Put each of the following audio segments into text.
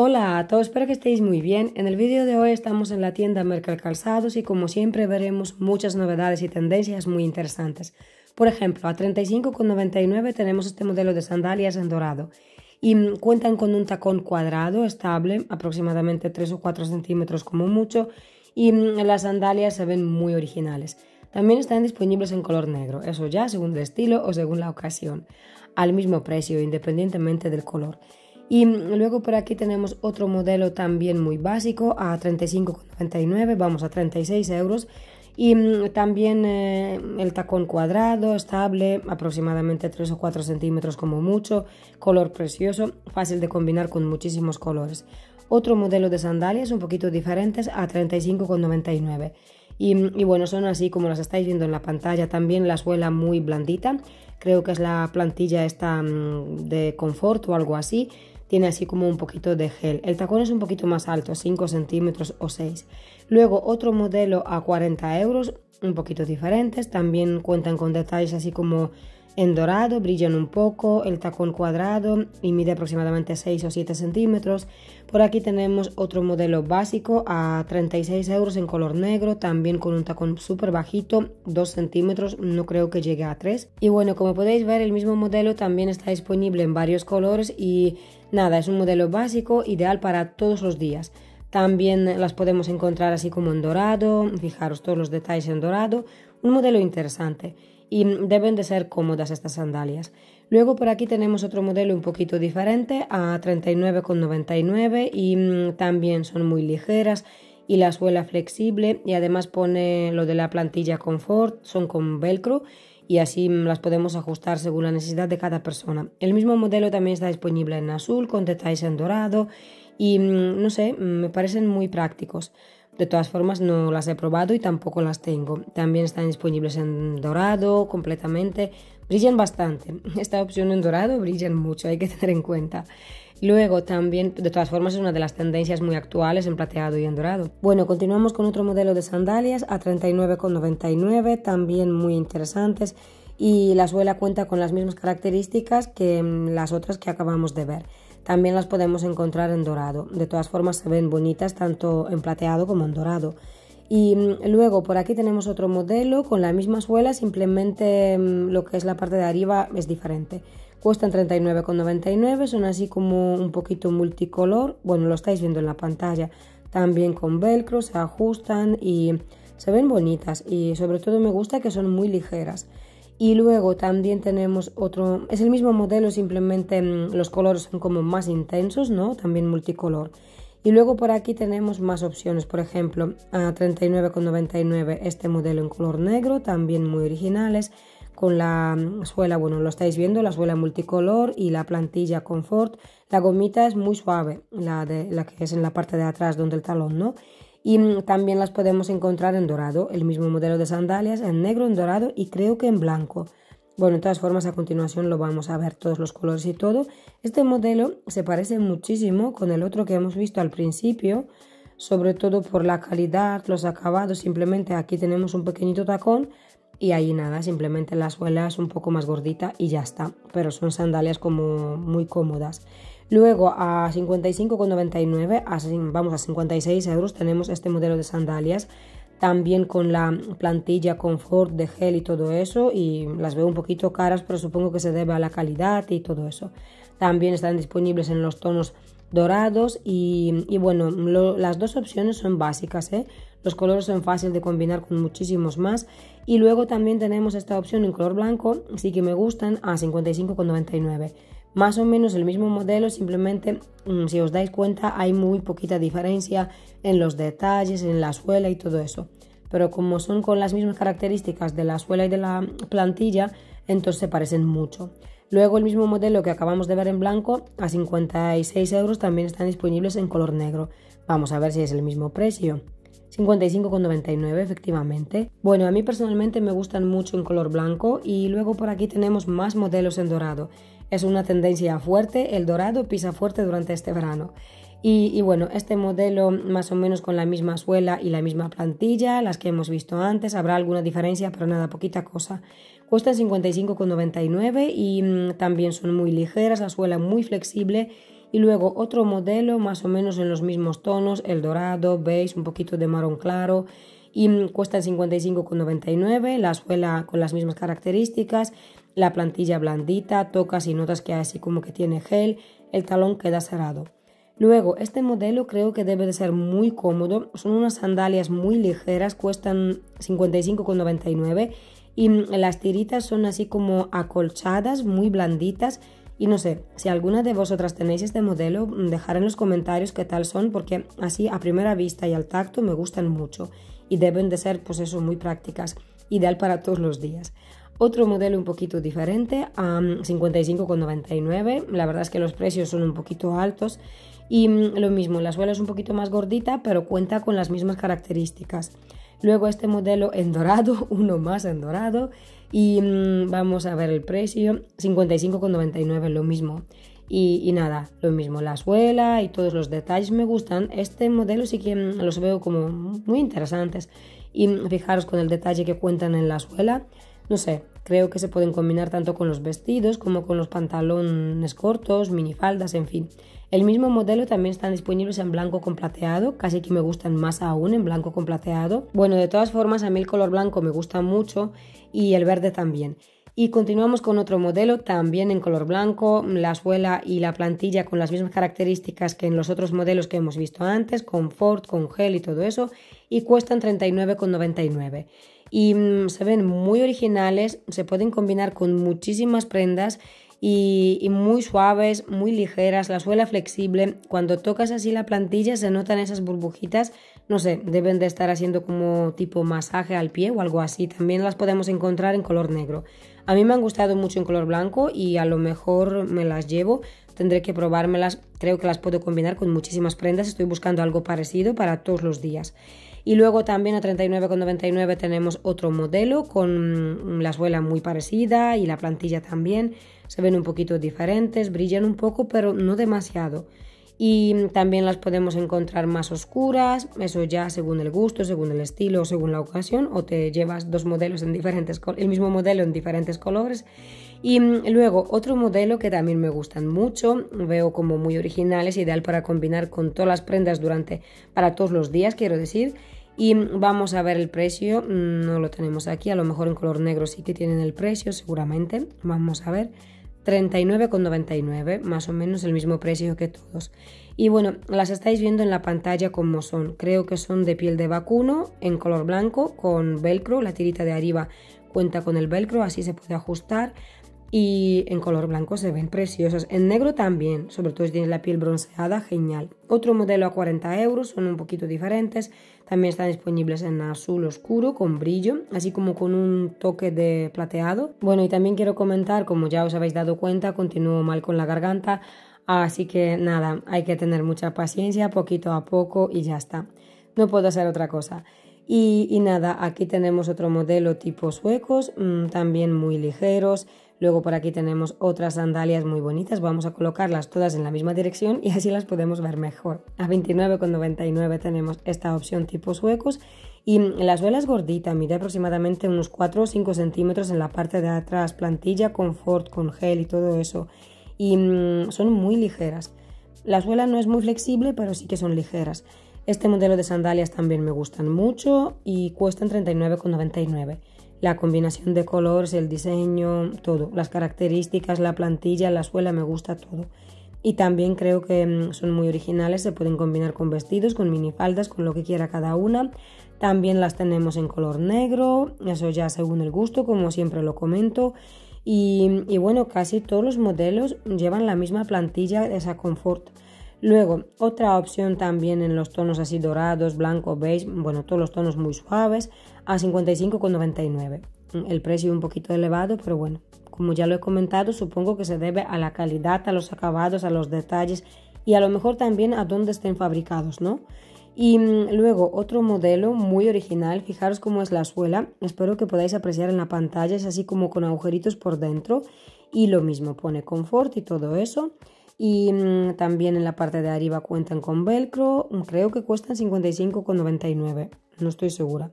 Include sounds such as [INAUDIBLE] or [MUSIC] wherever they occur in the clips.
Hola a todos, espero que estéis muy bien. En el vídeo de hoy estamos en la tienda Merkel Calzados y como siempre veremos muchas novedades y tendencias muy interesantes. Por ejemplo, a 35,99 tenemos este modelo de sandalias en dorado y mm, cuentan con un tacón cuadrado estable, aproximadamente 3 o 4 centímetros como mucho, y mm, las sandalias se ven muy originales. También están disponibles en color negro, eso ya según el estilo o según la ocasión, al mismo precio, independientemente del color. Y luego por aquí tenemos otro modelo también muy básico a 35,99, vamos a 36 euros. Y mm, también eh, el tacón cuadrado, estable, aproximadamente 3 o 4 centímetros como mucho, color precioso, fácil de combinar con muchísimos colores. Otro modelo de sandalias un poquito diferentes a 35,99. Y, mm, y, bueno, son así como las estáis viendo en la pantalla. También la suela muy blandita. Creo que es la plantilla esta mm, de confort o algo así tiene así como un poquito de gel. El tacón es un poquito más alto, 5 centímetros o 6. Luego otro modelo a 40 euros, un poquito diferentes. También cuentan con detalles así como en dorado, brillan un poco, el tacón cuadrado y mide aproximadamente 6 o 7 centímetros. Por aquí tenemos otro modelo básico a 36 euros en color negro, también con un tacón súper bajito, 2 centímetros, no creo que llegue a 3. Y bueno, como podéis ver, el mismo modelo también está disponible en varios colores y nada, es un modelo básico ideal para todos los días. También las podemos encontrar así como en dorado, fijaros todos los detalles en dorado, un modelo interesante y deben de ser cómodas estas sandalias. Luego por aquí tenemos otro modelo un poquito diferente a 39,99 y mm, también son muy ligeras y la suela flexible y además pone lo de la plantilla confort, son con velcro y así mm, las podemos ajustar según la necesidad de cada persona. El mismo modelo también está disponible en azul con detalles en dorado y mm, no sé, me parecen muy prácticos. De todas formas, no las he probado y tampoco las tengo. También están disponibles en dorado completamente. Brillan bastante. [LAUGHS] Esta opción en dorado brillan mucho, hay que tener en cuenta. Luego también, de todas formas, es una de las tendencias muy actuales en plateado y en dorado. Bueno, continuamos con otro modelo de sandalias a 39,99, también muy interesantes y la suela cuenta con las mismas características que mm, las otras que acabamos de ver. También las podemos encontrar en dorado. De todas formas se ven bonitas tanto en plateado como en dorado. Y mm, luego por aquí tenemos otro modelo con la misma suela, simplemente mm, lo que es la parte de arriba es diferente. Cuestan 39,99, son así como un poquito multicolor, bueno lo estáis viendo en la pantalla, también con velcro, se ajustan y se ven bonitas y sobre todo me gusta que son muy ligeras. Y luego también tenemos otro, es el mismo modelo, simplemente mm, los colores son como más intensos, ¿no? También multicolor. Y luego por aquí tenemos más opciones, por ejemplo, a 39,99 este modelo en color negro, también muy originales, con la mm, suela, bueno, lo estáis viendo, la suela multicolor y la plantilla confort. La gomita es muy suave, la, de, la que es en la parte de atrás donde el talón, ¿no? Y mm, también las podemos encontrar en dorado, el mismo modelo de sandalias, en negro, en dorado y creo que en blanco. Bueno, de todas formas a continuación lo vamos a ver todos los colores y todo. Este modelo se parece muchísimo con el otro que hemos visto al principio, sobre todo por la calidad, los acabados, simplemente aquí tenemos un pequeñito tacón y ahí nada, simplemente la suela es un poco más gordita y ya está, pero son sandalias como muy cómodas. Luego a 55,99, vamos a 56 euros, tenemos este modelo de sandalias también con la plantilla confort de gel y todo eso y las veo un poquito caras pero supongo que se debe a la calidad y todo eso también están disponibles en los tonos dorados y, bueno las dos opciones son básicas ¿eh? los colores son fáciles de combinar con muchísimos más y luego también tenemos esta opción en color blanco sí que me gustan a 55,99 más o menos el mismo modelo, simplemente mm, si os dais cuenta hay muy poquita diferencia en los detalles, en la suela y todo eso. Pero como son con las mismas características de la suela y de la plantilla, entonces se parecen mucho. Luego el mismo modelo que acabamos de ver en blanco a 56 euros también están disponibles en color negro. Vamos a ver si es el mismo precio. 55,99 efectivamente. Bueno, a mí personalmente me gustan mucho en color blanco y luego por aquí tenemos más modelos en dorado. Es una tendencia fuerte, el dorado pisa fuerte durante este verano. Y, bueno, este modelo más o menos con la misma suela y la misma plantilla, las que hemos visto antes, habrá alguna diferencia, pero nada, poquita cosa. Cuestan 55,99 y mm, también son muy ligeras, la suela muy flexible. Y luego otro modelo más o menos en los mismos tonos, el dorado, beige, un poquito de marrón claro. Y cuesta mm, cuestan 55,99, la suela con las mismas características la plantilla blandita, tocas y notas que así como que tiene gel, el talón queda cerrado. Luego, este modelo creo que debe de ser muy cómodo, son unas sandalias muy ligeras, cuestan 55,99 y mm, las tiritas son así como acolchadas, muy blanditas y no sé, si alguna de vosotras tenéis este modelo, mm, dejar en los comentarios qué tal son porque así a primera vista y al tacto me gustan mucho y deben de ser pues eso muy prácticas, ideal para todos los días. Otro modelo un poquito diferente a 55,99. La verdad es que los precios son un poquito altos. Y mm, lo mismo, la suela es un poquito más gordita, pero cuenta con las mismas características. Luego este modelo en dorado, [LAUGHS] uno más en dorado. Y mm, vamos a ver el precio, 55,99 lo mismo. Y, y, nada, lo mismo, la suela y todos los detalles me gustan. Este modelo sí que mm, los veo como muy interesantes. Y fijaros con el detalle que cuentan en la suela. No sé, creo que se pueden combinar tanto con los vestidos como con los pantalones cortos, minifaldas, en fin. El mismo modelo también están disponibles en blanco con plateado, casi que me gustan más aún en blanco con plateado. Bueno, de todas formas a mí el color blanco me gusta mucho y el verde también. Y continuamos con otro modelo también en color blanco, la suela y la plantilla con las mismas características que en los otros modelos que hemos visto antes, con Ford, con gel y todo eso, y cuestan 39,99 y mm, se ven muy originales, se pueden combinar con muchísimas prendas y, muy suaves, muy ligeras, la suela flexible. Cuando tocas así la plantilla se notan esas burbujitas, no sé, deben de estar haciendo como tipo masaje al pie o algo así. También las podemos encontrar en color negro. A mí me han gustado mucho en color blanco y a lo mejor me las llevo. Tendré que probármelas, creo que las puedo combinar con muchísimas prendas. Estoy buscando algo parecido para todos los días. Y luego también a 39,99 tenemos otro modelo con la suela muy parecida y la plantilla también. Se ven un poquito diferentes, brillan un poco, pero no demasiado. Y también las podemos encontrar más oscuras, eso ya según el gusto, según el estilo, según la ocasión, o te llevas dos modelos en diferentes el mismo modelo en diferentes colores. Y luego otro modelo que también me gustan mucho, veo como muy originales, ideal para combinar con todas las prendas durante, para todos los días, quiero decir, y vamos a ver el precio, mm, no lo tenemos aquí, a lo mejor en color negro sí que tienen el precio seguramente, vamos a ver. 39,99, más o menos el mismo precio que todos. Y bueno, las estáis viendo en la pantalla como son. Creo que son de piel de vacuno, en color blanco, con velcro. La tirita de arriba cuenta con el velcro, así se puede ajustar y en color blanco se ven preciosos. En negro también, sobre todo si tienes la piel bronceada, genial. Otro modelo a 40 euros, son un poquito diferentes. También están disponibles en azul oscuro con brillo, así como con un toque de plateado. Bueno, y también quiero comentar, como ya os habéis dado cuenta, continúo mal con la garganta. Así que nada, hay que tener mucha paciencia, poquito a poco y ya está. No puedo hacer otra cosa. y nada, aquí tenemos otro modelo tipo suecos, mm, también muy ligeros Luego por aquí tenemos otras sandalias muy bonitas, vamos a colocarlas todas en la misma dirección y así las podemos ver mejor. A 29,99 tenemos esta opción tipo suecos y la suela es gordita, mide aproximadamente unos 4 o 5 centímetros en la parte de atrás, plantilla, confort, con gel y todo eso. Y mm, son muy ligeras. La suela no es muy flexible, pero sí que son ligeras. Este modelo de sandalias también me gustan mucho y cuestan 39,99 la combinación de colores, el diseño, todo, las características, la plantilla, la suela, me gusta todo. Y también creo que mm, son muy originales, se pueden combinar con vestidos, con minifaldas, con lo que quiera cada una. También las tenemos en color negro, eso ya según el gusto, como siempre lo comento. Y, y bueno, casi todos los modelos llevan la misma plantilla, esa confort Luego, otra opción también en los tonos así dorados, blanco, beige, bueno, todos los tonos muy suaves, a 55,99. Mm, el precio un poquito elevado, pero bueno, como ya lo he comentado, supongo que se debe a la calidad, a los acabados, a los detalles y a lo mejor también a dónde estén fabricados, ¿no? Y mm, luego otro modelo muy original, fijaros cómo es la suela, espero que podáis apreciar en la pantalla, es así como con agujeritos por dentro y lo mismo, pone confort y todo eso y mm, también en la parte de arriba cuentan con velcro, creo que cuestan 55,99, no estoy segura.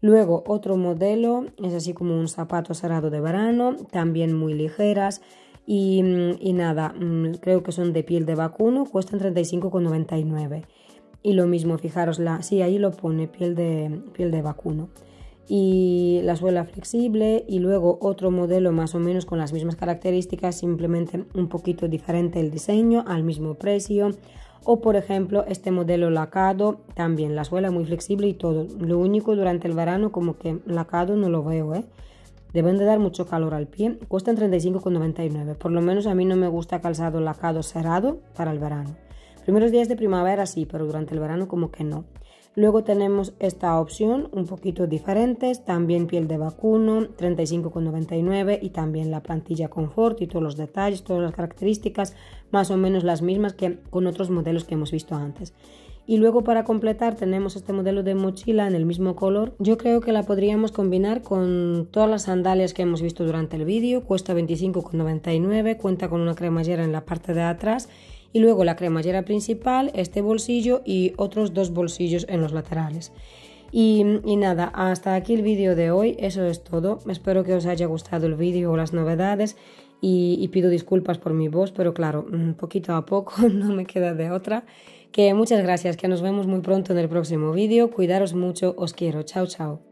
Luego otro modelo, es así como un zapato cerrado de verano, también muy ligeras y, mm, nada, mm, creo que son de piel de vacuno, cuestan 35,99. Y lo mismo, fijaros, sí, ahí lo pone, piel de, piel de vacuno y la suela flexible y luego otro modelo más o menos con las mismas características, simplemente un poquito diferente el diseño, al mismo precio. O por ejemplo este modelo lacado, también la suela muy flexible y todo. Lo único durante el verano como que lacado no lo veo, ¿eh? Deben de dar mucho calor al pie. Cuestan 35,99. Por lo menos a mí no me gusta calzado lacado cerrado para el verano. Primeros días de primavera sí, pero durante el verano como que no. Luego tenemos esta opción, un poquito diferentes, también piel de vacuno, 35,99 y también la plantilla confort y todos los detalles, todas las características, más o menos las mismas que con otros modelos que hemos visto antes. Y luego para completar tenemos este modelo de mochila en el mismo color. Yo creo que la podríamos combinar con todas las sandalias que hemos visto durante el vídeo. Cuesta 25,99, cuenta con una cremallera en la parte de atrás y luego la cremallera principal, este bolsillo y otros dos bolsillos en los laterales. Y, y, nada, hasta aquí el vídeo de hoy, eso es todo. Espero que os haya gustado el vídeo o las novedades y, pido disculpas por mi voz, pero claro, mm, poquito a poco [LAUGHS] no me queda de otra. Que muchas gracias, que nos vemos muy pronto en el próximo vídeo, cuidaros mucho, os quiero, chao chao.